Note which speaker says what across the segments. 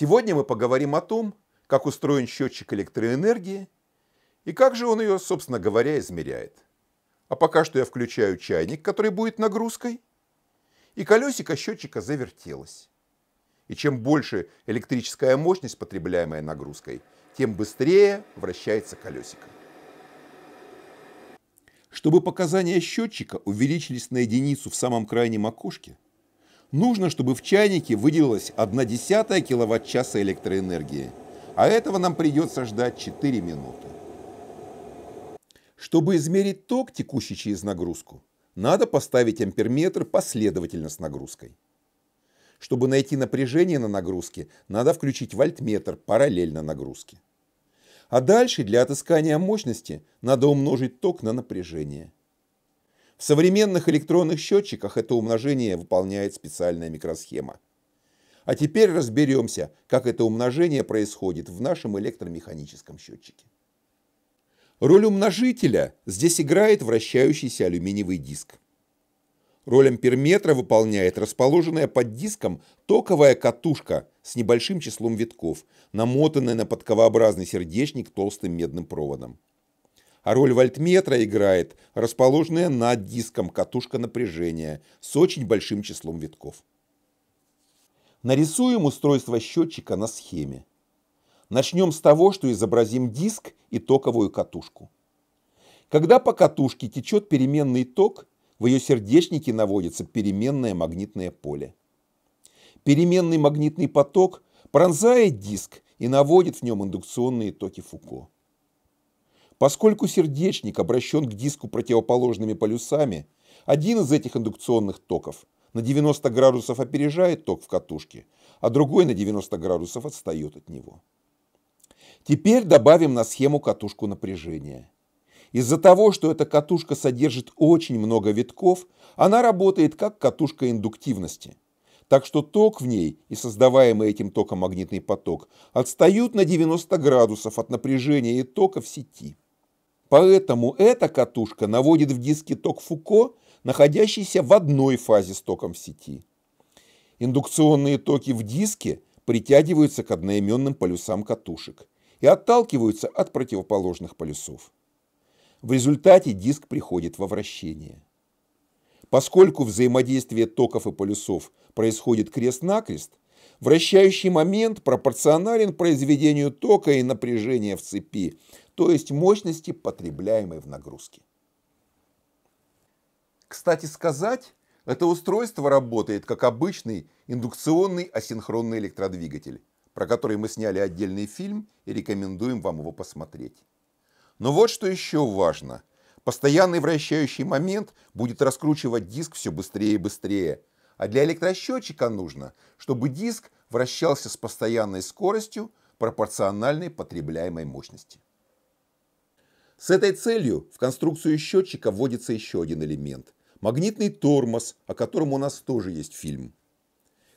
Speaker 1: Сегодня мы поговорим о том, как устроен счетчик электроэнергии и как же он ее, собственно говоря, измеряет. А пока что я включаю чайник, который будет нагрузкой, и колесико счетчика завертелось. И чем больше электрическая мощность, потребляемая нагрузкой, тем быстрее вращается колесико. Чтобы показания счетчика увеличились на единицу в самом крайнем окошке, Нужно, чтобы в чайнике выделилась 1 десятая киловатт-часа электроэнергии, а этого нам придется ждать 4 минуты. Чтобы измерить ток, текущий через нагрузку, надо поставить амперметр последовательно с нагрузкой. Чтобы найти напряжение на нагрузке, надо включить вольтметр параллельно нагрузке. А дальше для отыскания мощности надо умножить ток на напряжение – в современных электронных счетчиках это умножение выполняет специальная микросхема. А теперь разберемся, как это умножение происходит в нашем электромеханическом счетчике. Роль умножителя здесь играет вращающийся алюминиевый диск. Роль амперметра выполняет расположенная под диском токовая катушка с небольшим числом витков, намотанная на подковообразный сердечник толстым медным проводом а роль вольтметра играет расположенная над диском катушка напряжения с очень большим числом витков. Нарисуем устройство счетчика на схеме. Начнем с того, что изобразим диск и токовую катушку. Когда по катушке течет переменный ток, в ее сердечнике наводится переменное магнитное поле. Переменный магнитный поток пронзает диск и наводит в нем индукционные токи Фуко. Поскольку сердечник обращен к диску противоположными полюсами, один из этих индукционных токов на 90 градусов опережает ток в катушке, а другой на 90 градусов отстает от него. Теперь добавим на схему катушку напряжения. Из-за того, что эта катушка содержит очень много витков, она работает как катушка индуктивности. Так что ток в ней и создаваемый этим током магнитный поток отстают на 90 градусов от напряжения и тока в сети. Поэтому эта катушка наводит в диске ток Фуко, находящийся в одной фазе с током в сети. Индукционные токи в диске притягиваются к одноименным полюсам катушек и отталкиваются от противоположных полюсов. В результате диск приходит во вращение. Поскольку взаимодействие токов и полюсов происходит крест-накрест, Вращающий момент пропорционален произведению тока и напряжения в цепи, то есть мощности, потребляемой в нагрузке. Кстати сказать, это устройство работает как обычный индукционный асинхронный электродвигатель, про который мы сняли отдельный фильм и рекомендуем вам его посмотреть. Но вот что еще важно. Постоянный вращающий момент будет раскручивать диск все быстрее и быстрее – а для электросчетчика нужно, чтобы диск вращался с постоянной скоростью, пропорциональной потребляемой мощности. С этой целью в конструкцию счетчика вводится еще один элемент – магнитный тормоз, о котором у нас тоже есть фильм.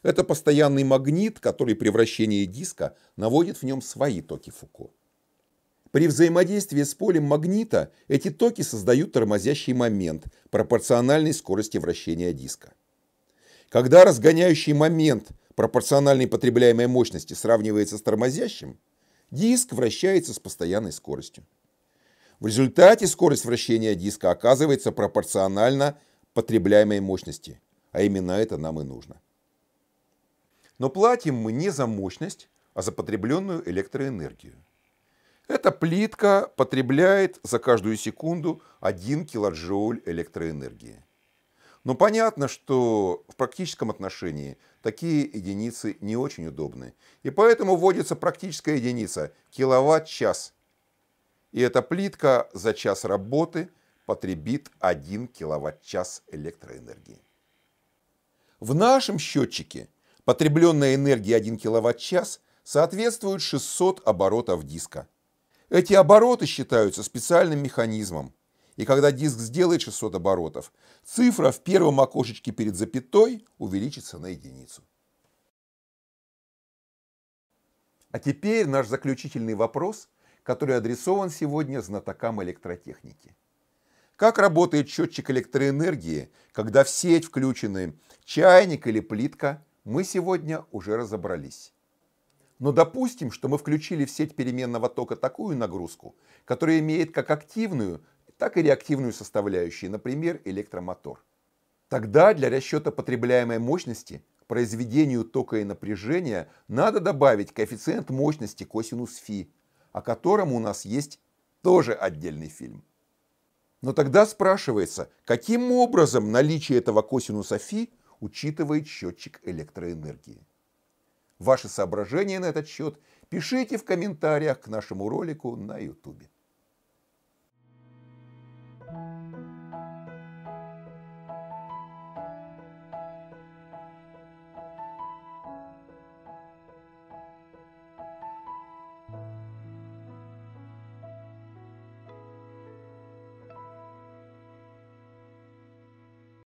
Speaker 1: Это постоянный магнит, который при вращении диска наводит в нем свои токи Фуко. При взаимодействии с полем магнита эти токи создают тормозящий момент, пропорциональный скорости вращения диска. Когда разгоняющий момент пропорциональной потребляемой мощности сравнивается с тормозящим, диск вращается с постоянной скоростью. В результате скорость вращения диска оказывается пропорциональна потребляемой мощности, а именно это нам и нужно. Но платим мы не за мощность, а за потребленную электроэнергию. Эта плитка потребляет за каждую секунду 1 килоджоуль электроэнергии. Но понятно, что в практическом отношении такие единицы не очень удобны. И поэтому вводится практическая единица – киловатт-час. И эта плитка за час работы потребит 1 киловатт-час электроэнергии. В нашем счетчике потребленная энергия 1 киловатт-час соответствует 600 оборотов диска. Эти обороты считаются специальным механизмом – и когда диск сделает 600 оборотов, цифра в первом окошечке перед запятой увеличится на единицу. А теперь наш заключительный вопрос, который адресован сегодня знатокам электротехники. Как работает счетчик электроэнергии, когда в сеть включены чайник или плитка, мы сегодня уже разобрались. Но допустим, что мы включили в сеть переменного тока такую нагрузку, которая имеет как активную, так и реактивную составляющую, например, электромотор. Тогда для расчета потребляемой мощности к произведению тока и напряжения надо добавить коэффициент мощности косинус φ, о котором у нас есть тоже отдельный фильм. Но тогда спрашивается, каким образом наличие этого косинуса φ учитывает счетчик электроэнергии. Ваши соображения на этот счет пишите в комментариях к нашему ролику на YouTube.